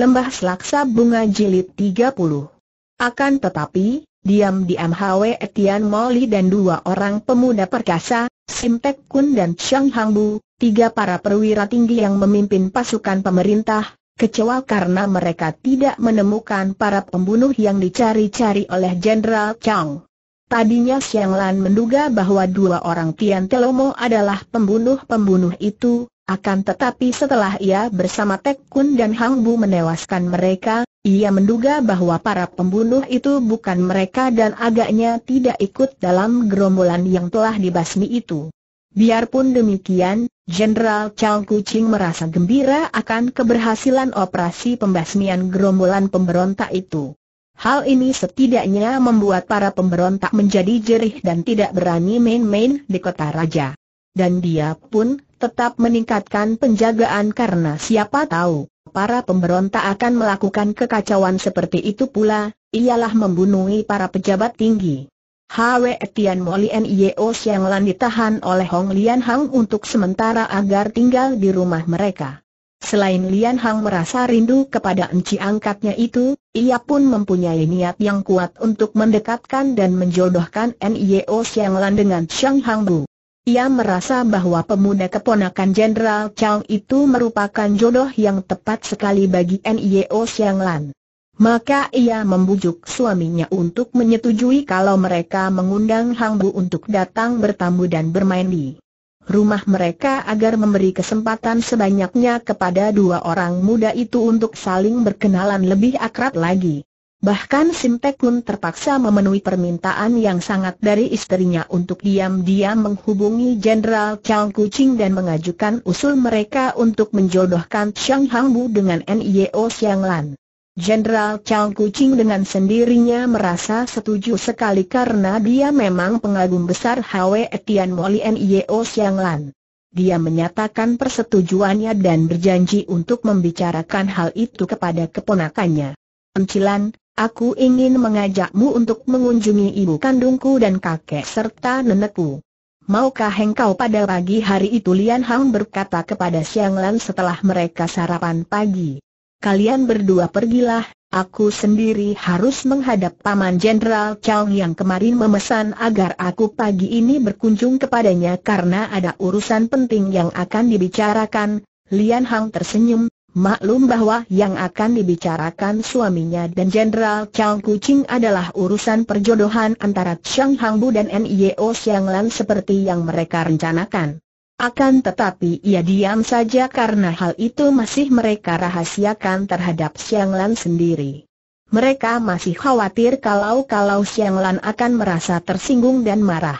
Lembah Selaksa Bunga Jilid 30. Akan tetapi, diam-diam Hwe Etian Moli dan dua orang pemuda perkasa, Simpek Kun dan Chang Bu, tiga para perwira tinggi yang memimpin pasukan pemerintah, kecewa karena mereka tidak menemukan para pembunuh yang dicari-cari oleh Jenderal Chang. Tadinya Xiang Lan menduga bahwa dua orang Tian Telomo adalah pembunuh-pembunuh itu, akan tetapi setelah ia bersama Tek Kun dan Hang Bu menewaskan mereka, ia menduga bahwa para pembunuh itu bukan mereka dan agaknya tidak ikut dalam gerombolan yang telah dibasmi itu. Biarpun demikian, Jenderal Chao Kucing merasa gembira akan keberhasilan operasi pembasmian gerombolan pemberontak itu. Hal ini setidaknya membuat para pemberontak menjadi jerih dan tidak berani main-main di kota raja. Dan dia pun tetap meningkatkan penjagaan karena siapa tahu, para pemberontak akan melakukan kekacauan seperti itu pula, ialah membunuhi para pejabat tinggi. Hwe Tian Mo Lien Siang Lan ditahan oleh Hong Lian Hang untuk sementara agar tinggal di rumah mereka. Selain Lian Hang merasa rindu kepada enci angkatnya itu, ia pun mempunyai niat yang kuat untuk mendekatkan dan menjodohkan Nio Sianglan Siang Lan dengan Shang Hang Bu. Ia merasa bahwa pemuda keponakan Jenderal Chang itu merupakan jodoh yang tepat sekali bagi NIO Lan. Maka ia membujuk suaminya untuk menyetujui kalau mereka mengundang Hang Bu untuk datang bertamu dan bermain di rumah mereka agar memberi kesempatan sebanyaknya kepada dua orang muda itu untuk saling berkenalan lebih akrab lagi. Bahkan Simpek Kun terpaksa memenuhi permintaan yang sangat dari istrinya untuk diam-diam menghubungi Jenderal Chang Kuching dan mengajukan usul mereka untuk menjodohkan Chang Hang dengan NIO Xiang Lan. Jenderal Chang Kuching dengan sendirinya merasa setuju sekali karena dia memang pengagum besar Hwe Etian Moli NIO Xiang Lan. Dia menyatakan persetujuannya dan berjanji untuk membicarakan hal itu kepada keponakannya. Pencilan, Aku ingin mengajakmu untuk mengunjungi ibu kandungku dan kakek serta nenekku. Maukah engkau pada pagi hari itu Lian Hang berkata kepada Siang Lan setelah mereka sarapan pagi. Kalian berdua pergilah, aku sendiri harus menghadap Paman Jenderal Chang yang kemarin memesan agar aku pagi ini berkunjung kepadanya karena ada urusan penting yang akan dibicarakan. Lian Hang tersenyum, Maklum bahwa yang akan dibicarakan suaminya dan Jenderal Chang Kucing adalah urusan perjodohan antara Chang Hangbu dan Nio Xiang Lan seperti yang mereka rencanakan. Akan tetapi ia diam saja karena hal itu masih mereka rahasiakan terhadap Xiang Lan sendiri. Mereka masih khawatir kalau-kalau Xiang Lan akan merasa tersinggung dan marah.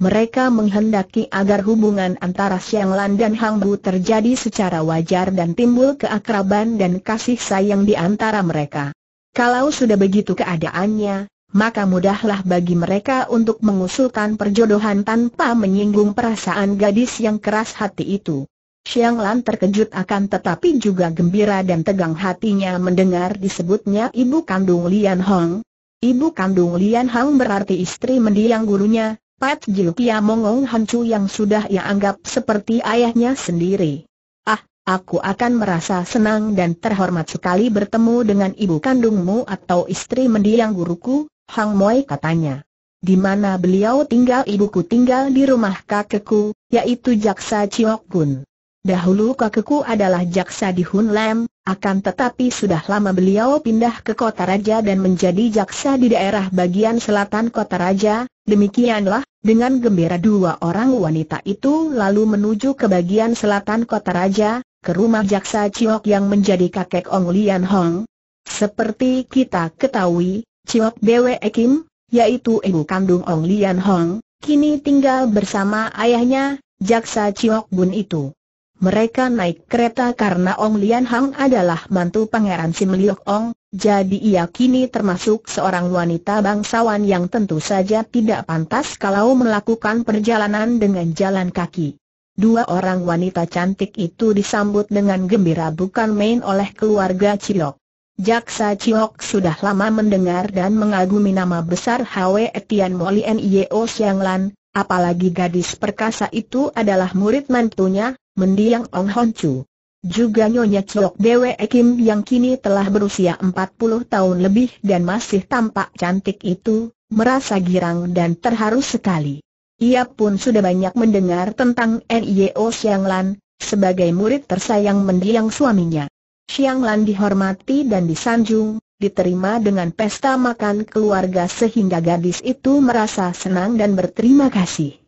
Mereka menghendaki agar hubungan antara Xiang Lan dan Hang Bu terjadi secara wajar dan timbul keakraban dan kasih sayang di antara mereka. Kalau sudah begitu keadaannya, maka mudahlah bagi mereka untuk mengusulkan perjodohan tanpa menyinggung perasaan gadis yang keras hati itu. Xiang Lan terkejut akan tetapi juga gembira dan tegang hatinya mendengar disebutnya ibu kandung Lian Hong. Ibu kandung Lian Hong berarti istri mendiang gurunya, Pat Jiu Mongong Hancu yang sudah ia anggap seperti ayahnya sendiri. Ah, aku akan merasa senang dan terhormat sekali bertemu dengan ibu kandungmu atau istri mendiang guruku, Hang Moi katanya. Di mana beliau tinggal ibuku tinggal di rumah kakekku, yaitu Jaksa Chiok Gun. Dahulu kakekku adalah jaksa di Hun Lam, akan tetapi sudah lama beliau pindah ke Kota Raja dan menjadi jaksa di daerah bagian selatan Kota Raja, Demikianlah, dengan gembira dua orang wanita itu lalu menuju ke bagian selatan kota raja, ke rumah Jaksa Ciok yang menjadi kakek Ong Lian Hong. Seperti kita ketahui, Ciok Bwe Kim, yaitu ibu kandung Ong Lian Hong, kini tinggal bersama ayahnya, Jaksa Ciok Bun itu. Mereka naik kereta karena Ong Lian Hang adalah mantu Pangeran Sim Liok Ong, jadi ia kini termasuk seorang wanita bangsawan yang tentu saja tidak pantas kalau melakukan perjalanan dengan jalan kaki. Dua orang wanita cantik itu disambut dengan gembira bukan main oleh keluarga Cilok. Jaksa Cilok sudah lama mendengar dan mengagumi nama besar Hwe Etian Moli Nio Siang Lan, apalagi gadis perkasa itu adalah murid mantunya, mendiang Ong Hon Chu. Juga Nyonya Chok Dewe Kim yang kini telah berusia 40 tahun lebih dan masih tampak cantik itu, merasa girang dan terharu sekali. Ia pun sudah banyak mendengar tentang N.I.O. Siang Lan, sebagai murid tersayang mendiang suaminya. Siang Lan dihormati dan disanjung, diterima dengan pesta makan keluarga sehingga gadis itu merasa senang dan berterima kasih.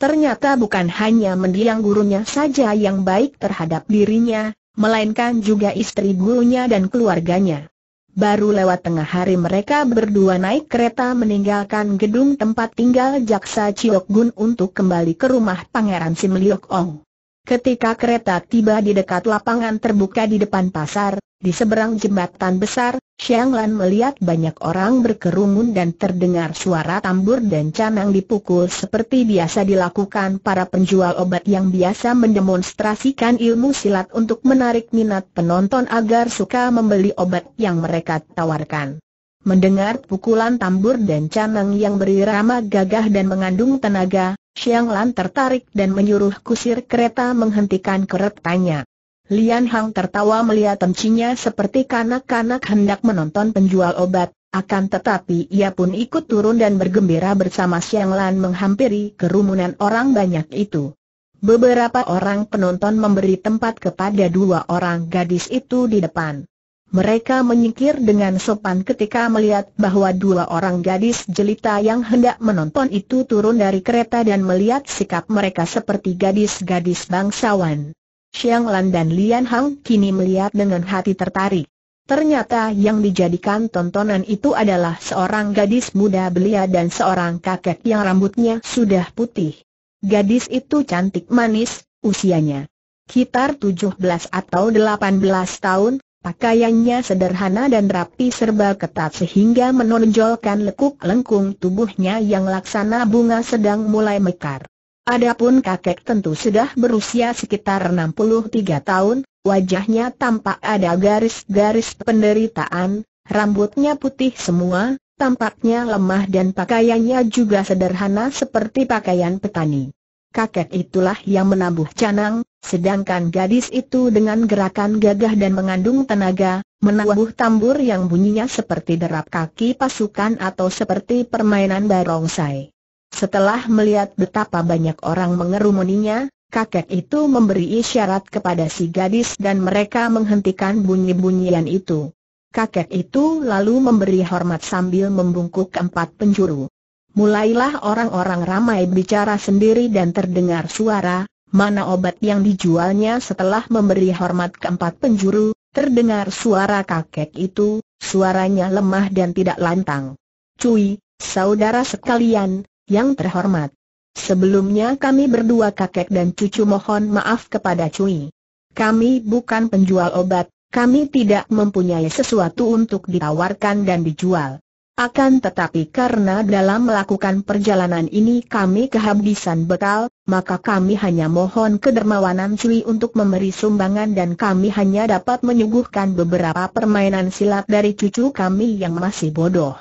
Ternyata bukan hanya mendiang gurunya saja yang baik terhadap dirinya, melainkan juga istri gurunya dan keluarganya. Baru lewat tengah hari mereka berdua naik kereta meninggalkan gedung tempat tinggal Jaksa Chiok Gun untuk kembali ke rumah Pangeran Sim Liok Ong. Ketika kereta tiba di dekat lapangan terbuka di depan pasar, di seberang jembatan besar, Xiang Lan melihat banyak orang berkerumun dan terdengar suara tambur dan canang dipukul seperti biasa dilakukan para penjual obat yang biasa mendemonstrasikan ilmu silat untuk menarik minat penonton agar suka membeli obat yang mereka tawarkan. Mendengar pukulan tambur dan canang yang berirama gagah dan mengandung tenaga, Xiang Lan tertarik dan menyuruh kusir kereta menghentikan keretanya. Lian Hang tertawa melihat encinya seperti kanak-kanak hendak menonton penjual obat, akan tetapi ia pun ikut turun dan bergembira bersama Siang Lan menghampiri kerumunan orang banyak itu. Beberapa orang penonton memberi tempat kepada dua orang gadis itu di depan. Mereka menyingkir dengan sopan ketika melihat bahwa dua orang gadis jelita yang hendak menonton itu turun dari kereta dan melihat sikap mereka seperti gadis-gadis bangsawan. Xiang Lan dan Lian Hang kini melihat dengan hati tertarik. Ternyata yang dijadikan tontonan itu adalah seorang gadis muda belia dan seorang kakek yang rambutnya sudah putih. Gadis itu cantik manis, usianya sekitar 17 atau 18 tahun, pakaiannya sederhana dan rapi serba ketat sehingga menonjolkan lekuk lengkung tubuhnya yang laksana bunga sedang mulai mekar. Adapun kakek tentu sudah berusia sekitar 63 tahun, wajahnya tampak ada garis-garis penderitaan, rambutnya putih semua, tampaknya lemah dan pakaiannya juga sederhana seperti pakaian petani. Kakek itulah yang menabuh canang, sedangkan gadis itu dengan gerakan gagah dan mengandung tenaga, menabuh tambur yang bunyinya seperti derap kaki pasukan atau seperti permainan barongsai. Setelah melihat betapa banyak orang mengerumuninya, kakek itu memberi isyarat kepada si gadis dan mereka menghentikan bunyi-bunyian itu. Kakek itu lalu memberi hormat sambil membungkuk empat penjuru. Mulailah orang-orang ramai bicara sendiri dan terdengar suara, mana obat yang dijualnya setelah memberi hormat keempat penjuru, terdengar suara kakek itu, suaranya lemah dan tidak lantang. Cui, saudara sekalian, yang terhormat. Sebelumnya kami berdua kakek dan cucu mohon maaf kepada Cui. Kami bukan penjual obat, kami tidak mempunyai sesuatu untuk ditawarkan dan dijual. Akan tetapi karena dalam melakukan perjalanan ini kami kehabisan bekal, maka kami hanya mohon kedermawanan Cui untuk memberi sumbangan dan kami hanya dapat menyuguhkan beberapa permainan silat dari cucu kami yang masih bodoh.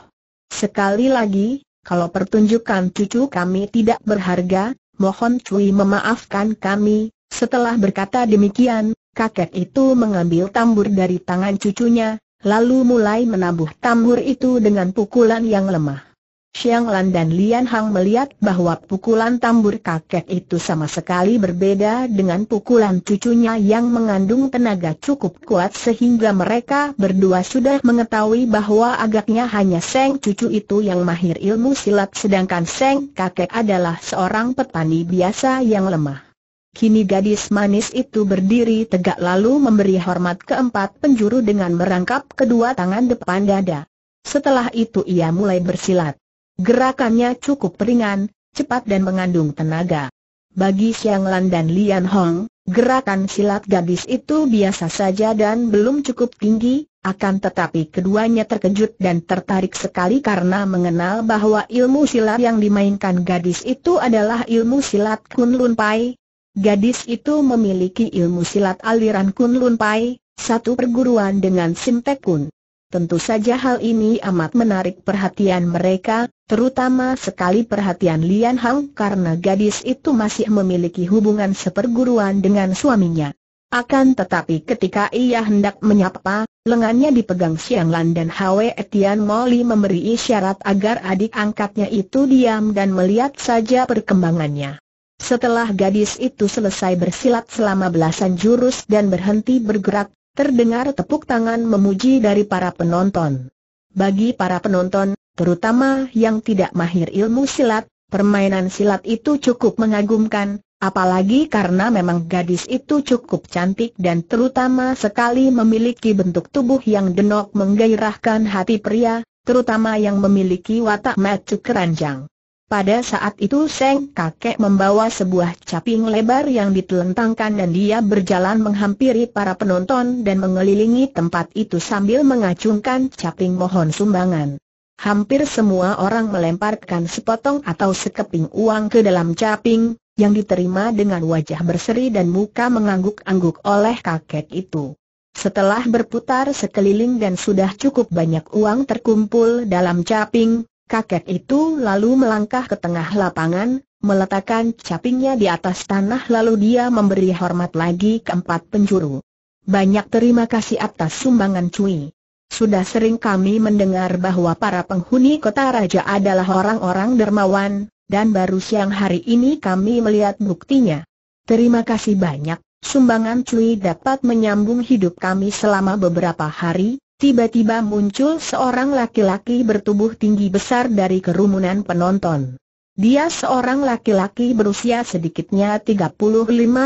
Sekali lagi, kalau pertunjukan cucu kami tidak berharga, mohon cuy memaafkan kami. Setelah berkata demikian, kakek itu mengambil tambur dari tangan cucunya, lalu mulai menabuh tambur itu dengan pukulan yang lemah. Xiang Lan dan Lian Hang melihat bahwa pukulan tambur kakek itu sama sekali berbeda dengan pukulan cucunya yang mengandung tenaga cukup kuat sehingga mereka berdua sudah mengetahui bahwa agaknya hanya Seng cucu itu yang mahir ilmu silat sedangkan Seng kakek adalah seorang petani biasa yang lemah. Kini gadis manis itu berdiri tegak lalu memberi hormat keempat penjuru dengan merangkap kedua tangan depan dada. Setelah itu ia mulai bersilat. Gerakannya cukup ringan, cepat dan mengandung tenaga. Bagi Xiang Lan dan Lian Hong, gerakan silat gadis itu biasa saja dan belum cukup tinggi, akan tetapi keduanya terkejut dan tertarik sekali karena mengenal bahwa ilmu silat yang dimainkan gadis itu adalah ilmu silat Kunlun Pai. Gadis itu memiliki ilmu silat aliran Kunlun Pai, satu perguruan dengan Tek Kun. Tentu saja hal ini amat menarik perhatian mereka, terutama sekali perhatian Lian Hang karena gadis itu masih memiliki hubungan seperguruan dengan suaminya. Akan tetapi ketika ia hendak menyapa, lengannya dipegang Siang Lan dan Hwe Etian Moli memberi isyarat agar adik angkatnya itu diam dan melihat saja perkembangannya. Setelah gadis itu selesai bersilat selama belasan jurus dan berhenti bergerak, Terdengar tepuk tangan memuji dari para penonton. Bagi para penonton, terutama yang tidak mahir ilmu silat, permainan silat itu cukup mengagumkan, apalagi karena memang gadis itu cukup cantik dan terutama sekali memiliki bentuk tubuh yang denok menggairahkan hati pria, terutama yang memiliki watak macu keranjang. Pada saat itu Seng kakek membawa sebuah caping lebar yang ditelentangkan dan dia berjalan menghampiri para penonton dan mengelilingi tempat itu sambil mengacungkan caping mohon sumbangan. Hampir semua orang melemparkan sepotong atau sekeping uang ke dalam caping, yang diterima dengan wajah berseri dan muka mengangguk-angguk oleh kakek itu. Setelah berputar sekeliling dan sudah cukup banyak uang terkumpul dalam caping, Kakek itu lalu melangkah ke tengah lapangan, meletakkan capingnya di atas tanah lalu dia memberi hormat lagi ke empat penjuru. Banyak terima kasih atas sumbangan cuy. Sudah sering kami mendengar bahwa para penghuni kota raja adalah orang-orang dermawan, dan baru siang hari ini kami melihat buktinya. Terima kasih banyak, sumbangan cuy dapat menyambung hidup kami selama beberapa hari, Tiba-tiba muncul seorang laki-laki bertubuh tinggi besar dari kerumunan penonton. Dia seorang laki-laki berusia sedikitnya 35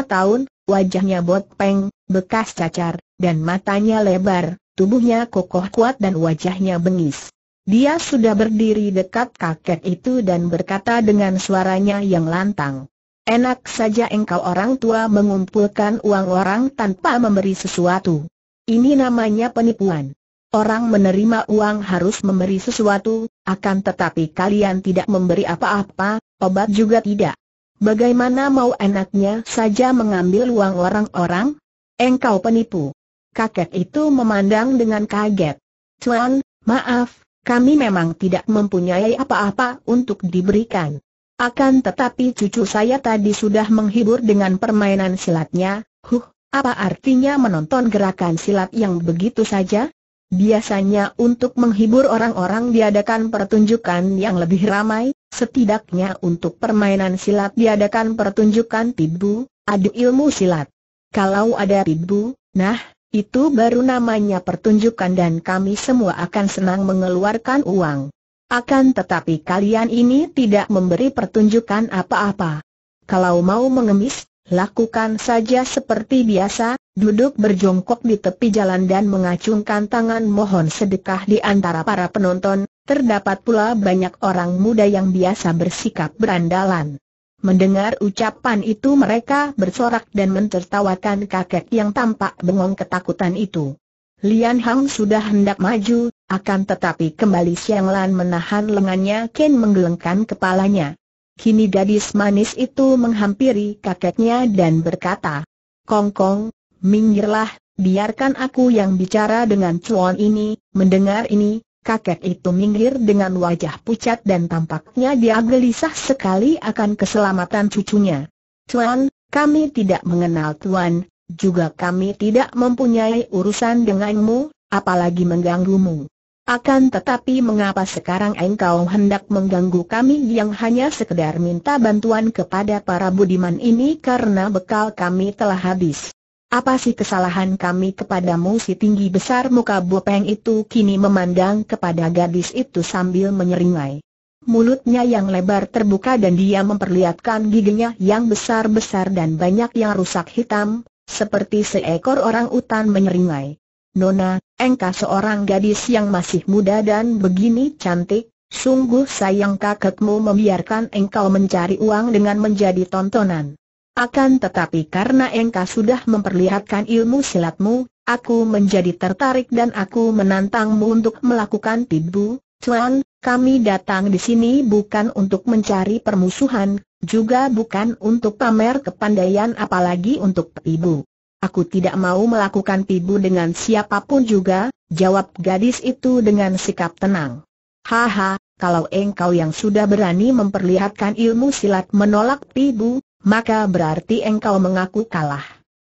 tahun, wajahnya botpeng, bekas cacar, dan matanya lebar, tubuhnya kokoh kuat dan wajahnya bengis. Dia sudah berdiri dekat kakek itu dan berkata dengan suaranya yang lantang. Enak saja engkau orang tua mengumpulkan uang orang tanpa memberi sesuatu. Ini namanya penipuan. Orang menerima uang harus memberi sesuatu, akan tetapi kalian tidak memberi apa-apa, obat juga tidak. Bagaimana mau enaknya saja mengambil uang orang-orang? Engkau penipu. Kakek itu memandang dengan kaget. Cuan, maaf, kami memang tidak mempunyai apa-apa untuk diberikan. Akan tetapi cucu saya tadi sudah menghibur dengan permainan silatnya, huh, apa artinya menonton gerakan silat yang begitu saja? Biasanya untuk menghibur orang-orang diadakan pertunjukan yang lebih ramai, setidaknya untuk permainan silat diadakan pertunjukan pibu, adu ilmu silat. Kalau ada pibu, nah, itu baru namanya pertunjukan dan kami semua akan senang mengeluarkan uang. Akan tetapi kalian ini tidak memberi pertunjukan apa-apa. Kalau mau mengemis, Lakukan saja seperti biasa, duduk berjongkok di tepi jalan dan mengacungkan tangan mohon sedekah di antara para penonton, terdapat pula banyak orang muda yang biasa bersikap berandalan. Mendengar ucapan itu mereka bersorak dan mentertawakan kakek yang tampak bengong ketakutan itu. Lian Hang sudah hendak maju, akan tetapi kembali Siang Lan menahan lengannya Ken menggelengkan kepalanya. Kini gadis manis itu menghampiri kakeknya dan berkata, Kongkong, Kong, minggirlah, biarkan aku yang bicara dengan cuan ini, mendengar ini, kakek itu minggir dengan wajah pucat dan tampaknya dia gelisah sekali akan keselamatan cucunya. Cuan, kami tidak mengenal Tuan, juga kami tidak mempunyai urusan denganmu, apalagi mengganggumu. Akan tetapi mengapa sekarang engkau hendak mengganggu kami yang hanya sekedar minta bantuan kepada para budiman ini karena bekal kami telah habis? Apa sih kesalahan kami kepadamu si tinggi besar muka bopeng itu kini memandang kepada gadis itu sambil menyeringai. Mulutnya yang lebar terbuka dan dia memperlihatkan giginya yang besar-besar dan banyak yang rusak hitam, seperti seekor orang utan menyeringai. Nona, engkau seorang gadis yang masih muda dan begini cantik, sungguh sayang kakekmu membiarkan engkau mencari uang dengan menjadi tontonan. Akan tetapi karena engkau sudah memperlihatkan ilmu silatmu, aku menjadi tertarik dan aku menantangmu untuk melakukan tibu, Cuan, kami datang di sini bukan untuk mencari permusuhan, juga bukan untuk pamer kepandaian apalagi untuk ibu. Aku tidak mau melakukan pibu dengan siapapun juga, jawab gadis itu dengan sikap tenang. Haha, kalau engkau yang sudah berani memperlihatkan ilmu silat menolak pibu, maka berarti engkau mengaku kalah.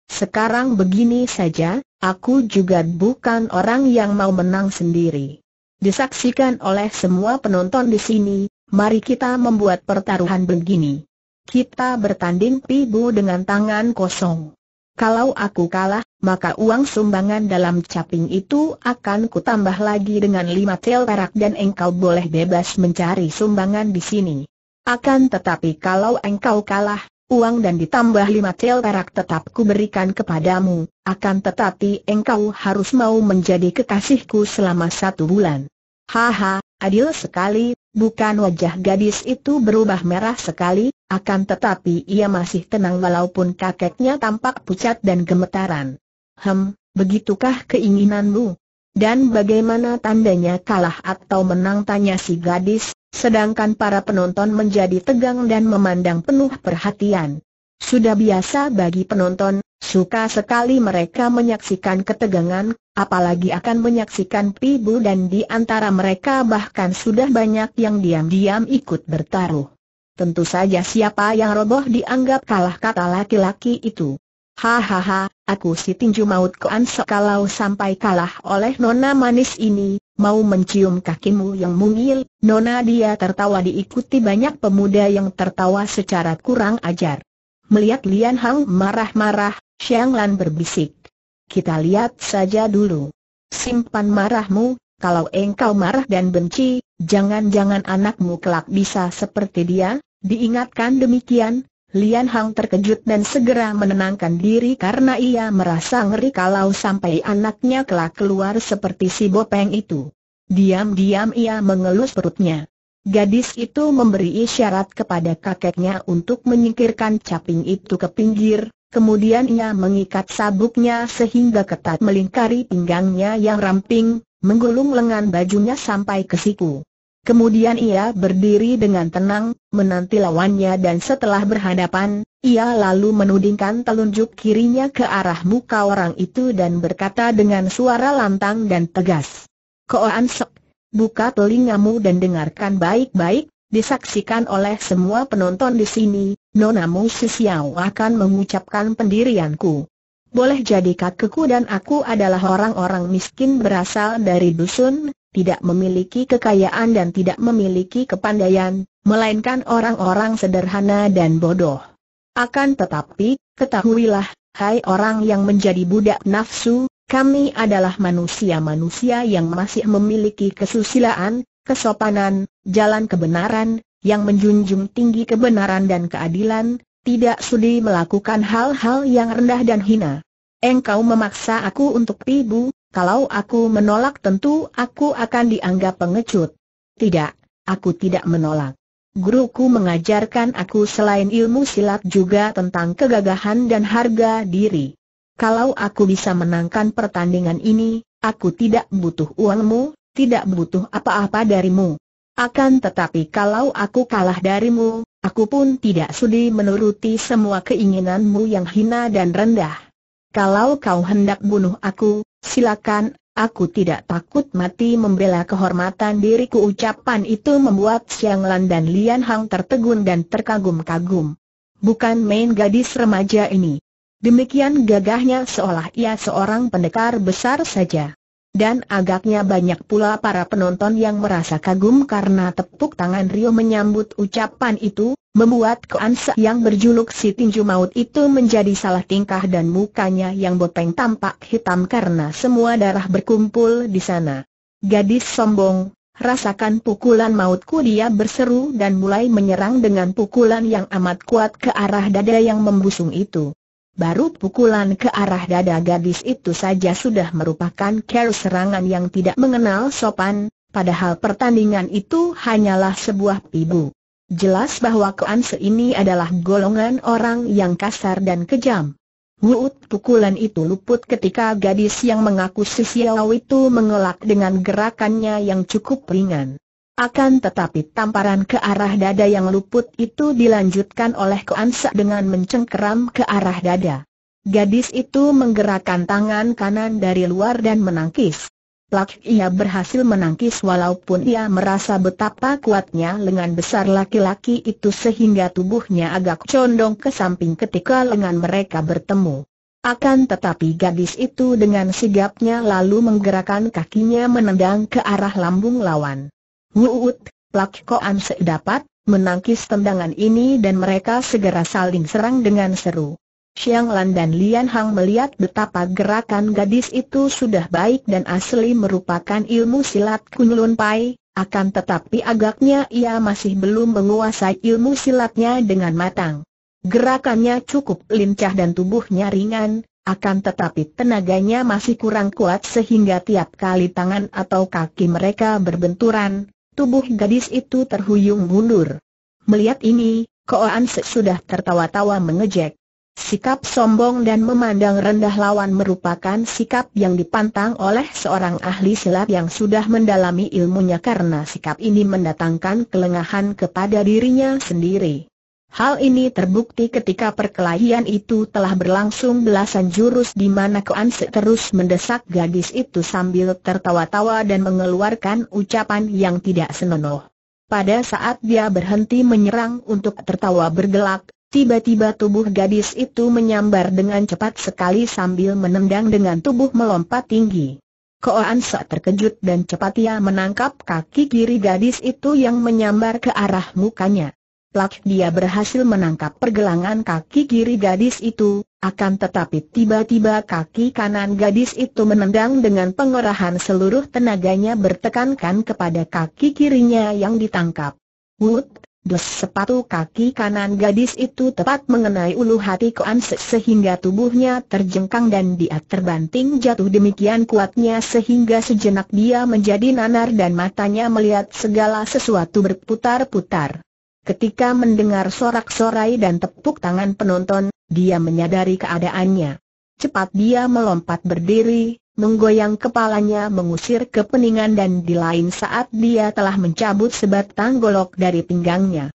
Sekarang begini saja, aku juga bukan orang yang mau menang sendiri. Disaksikan oleh semua penonton di sini, mari kita membuat pertaruhan begini. Kita bertanding pibu dengan tangan kosong. Kalau aku kalah, maka uang sumbangan dalam caping itu akan kutambah lagi dengan lima tel perak dan engkau boleh bebas mencari sumbangan di sini. Akan tetapi kalau engkau kalah, uang dan ditambah lima tel perak tetap kuberikan kepadamu, akan tetapi engkau harus mau menjadi kekasihku selama satu bulan. Haha, adil sekali, bukan wajah gadis itu berubah merah sekali, akan tetapi ia masih tenang walaupun kakeknya tampak pucat dan gemetaran. Hem, begitukah keinginanmu? Dan bagaimana tandanya kalah atau menang tanya si gadis, sedangkan para penonton menjadi tegang dan memandang penuh perhatian. Sudah biasa bagi penonton, suka sekali mereka menyaksikan ketegangan, apalagi akan menyaksikan pibu dan di antara mereka bahkan sudah banyak yang diam-diam ikut bertaruh. Tentu saja siapa yang roboh dianggap kalah kata laki-laki itu. Hahaha, aku si tinju maut koan kalau sampai kalah oleh nona manis ini, mau mencium kakimu yang mungil, nona dia tertawa diikuti banyak pemuda yang tertawa secara kurang ajar. Melihat Lian Hang marah-marah, Xiang Lan berbisik. Kita lihat saja dulu. Simpan marahmu, kalau engkau marah dan benci, jangan-jangan anakmu kelak bisa seperti dia, Diingatkan demikian, Lian Hang terkejut dan segera menenangkan diri karena ia merasa ngeri kalau sampai anaknya kelak keluar seperti si Bopeng itu. Diam-diam ia mengelus perutnya. Gadis itu memberi isyarat kepada kakeknya untuk menyingkirkan caping itu ke pinggir, kemudian ia mengikat sabuknya sehingga ketat melingkari pinggangnya yang ramping, menggulung lengan bajunya sampai ke siku. Kemudian ia berdiri dengan tenang, menanti lawannya dan setelah berhadapan, ia lalu menudingkan telunjuk kirinya ke arah muka orang itu dan berkata dengan suara lantang dan tegas. Koan Sek, buka telingamu dan dengarkan baik-baik, disaksikan oleh semua penonton di sini, Nona Nonamu Sisiau akan mengucapkan pendirianku boleh jadi kakekku dan aku adalah orang-orang miskin berasal dari dusun, tidak memiliki kekayaan dan tidak memiliki kepandaian, melainkan orang-orang sederhana dan bodoh. Akan tetapi, ketahuilah, hai orang yang menjadi budak nafsu, kami adalah manusia-manusia yang masih memiliki kesusilaan, kesopanan, jalan kebenaran, yang menjunjung tinggi kebenaran dan keadilan, tidak sudi melakukan hal-hal yang rendah dan hina. Engkau memaksa aku untuk ibu. kalau aku menolak tentu aku akan dianggap pengecut. Tidak, aku tidak menolak. Guruku mengajarkan aku selain ilmu silat juga tentang kegagahan dan harga diri. Kalau aku bisa menangkan pertandingan ini, aku tidak butuh uangmu, tidak butuh apa-apa darimu. Akan tetapi kalau aku kalah darimu, Aku pun tidak sudi menuruti semua keinginanmu yang hina dan rendah. Kalau kau hendak bunuh aku, silakan, aku tidak takut mati membela kehormatan diriku Ucapan itu membuat Siang Lan dan Lian Hang tertegun dan terkagum-kagum. Bukan main gadis remaja ini. Demikian gagahnya seolah ia seorang pendekar besar saja. Dan agaknya banyak pula para penonton yang merasa kagum karena tepuk tangan Rio menyambut ucapan itu, membuat keansa yang berjuluk si tinju maut itu menjadi salah tingkah dan mukanya yang bopeng tampak hitam karena semua darah berkumpul di sana. Gadis sombong, rasakan pukulan mautku dia berseru dan mulai menyerang dengan pukulan yang amat kuat ke arah dada yang membusung itu. Baru pukulan ke arah dada gadis itu saja sudah merupakan care serangan yang tidak mengenal sopan, padahal pertandingan itu hanyalah sebuah pibu. Jelas bahwa Kuan Se ini adalah golongan orang yang kasar dan kejam. Wuut pukulan itu luput ketika gadis yang mengaku sisiau itu mengelak dengan gerakannya yang cukup ringan. Akan tetapi tamparan ke arah dada yang luput itu dilanjutkan oleh Koansa dengan mencengkeram ke arah dada. Gadis itu menggerakkan tangan kanan dari luar dan menangkis. Plak ia berhasil menangkis walaupun ia merasa betapa kuatnya lengan besar laki-laki itu sehingga tubuhnya agak condong ke samping ketika lengan mereka bertemu. Akan tetapi gadis itu dengan sigapnya lalu menggerakkan kakinya menendang ke arah lambung lawan. Wuut, Lak Koan sedapat, menangkis tendangan ini dan mereka segera saling serang dengan seru. Xiang Lan dan Lian Hang melihat betapa gerakan gadis itu sudah baik dan asli merupakan ilmu silat Kunlun Pai, akan tetapi agaknya ia masih belum menguasai ilmu silatnya dengan matang. Gerakannya cukup lincah dan tubuhnya ringan, akan tetapi tenaganya masih kurang kuat sehingga tiap kali tangan atau kaki mereka berbenturan, Tubuh gadis itu terhuyung mundur. Melihat ini, Koan sudah tertawa-tawa mengejek. Sikap sombong dan memandang rendah lawan merupakan sikap yang dipantang oleh seorang ahli silat yang sudah mendalami ilmunya karena sikap ini mendatangkan kelengahan kepada dirinya sendiri. Hal ini terbukti ketika perkelahian itu telah berlangsung belasan jurus di mana Kuan Se terus mendesak gadis itu sambil tertawa-tawa dan mengeluarkan ucapan yang tidak senonoh. Pada saat dia berhenti menyerang untuk tertawa bergelak, tiba-tiba tubuh gadis itu menyambar dengan cepat sekali sambil menendang dengan tubuh melompat tinggi. Kuanse Se terkejut dan cepat ia menangkap kaki kiri gadis itu yang menyambar ke arah mukanya plak dia berhasil menangkap pergelangan kaki kiri gadis itu, akan tetapi tiba-tiba kaki kanan gadis itu menendang dengan pengerahan seluruh tenaganya bertekankan kepada kaki kirinya yang ditangkap. Wut, dos sepatu kaki kanan gadis itu tepat mengenai ulu hati Koan Se sehingga tubuhnya terjengkang dan dia terbanting jatuh demikian kuatnya sehingga sejenak dia menjadi nanar dan matanya melihat segala sesuatu berputar-putar. Ketika mendengar sorak-sorai dan tepuk tangan penonton, dia menyadari keadaannya. Cepat dia melompat berdiri, menggoyang kepalanya mengusir kepeningan dan di lain saat dia telah mencabut sebatang golok dari pinggangnya.